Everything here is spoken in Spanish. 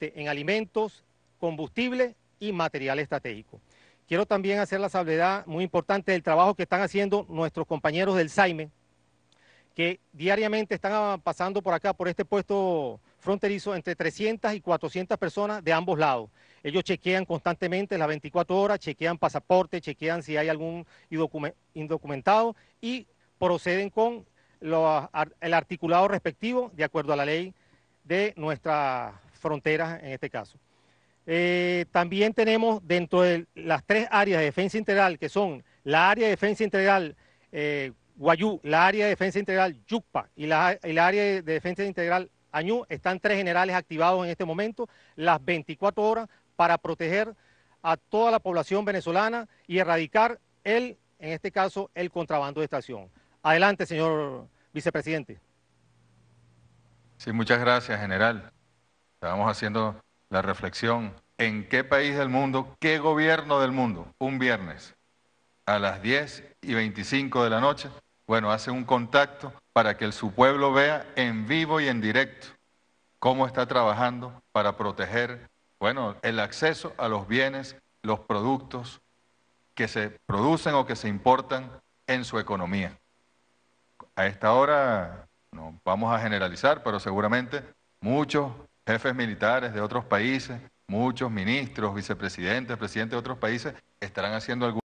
en alimentos, combustible y material estratégico. Quiero también hacer la salvedad muy importante del trabajo que están haciendo nuestros compañeros del SAIME, que diariamente están pasando por acá, por este puesto fronterizo, entre 300 y 400 personas de ambos lados. Ellos chequean constantemente las 24 horas, chequean pasaporte, chequean si hay algún indocumentado y proceden con el articulado respectivo de acuerdo a la ley de nuestra fronteras en este caso. Eh, también tenemos dentro de las tres áreas de defensa integral, que son la área de defensa integral eh, Guayú, la área de defensa integral Yucpa y la, área de defensa integral Añú, están tres generales activados en este momento, las 24 horas, para proteger a toda la población venezolana y erradicar el, en este caso, el contrabando de estación. Adelante, señor vicepresidente. Sí, muchas gracias, general. Estábamos haciendo la reflexión. ¿En qué país del mundo, qué gobierno del mundo, un viernes a las 10 y 25 de la noche, bueno, hace un contacto para que su pueblo vea en vivo y en directo cómo está trabajando para proteger, bueno, el acceso a los bienes, los productos que se producen o que se importan en su economía. A esta hora, no vamos a generalizar, pero seguramente muchos jefes militares de otros países, muchos ministros, vicepresidentes, presidentes de otros países estarán haciendo algún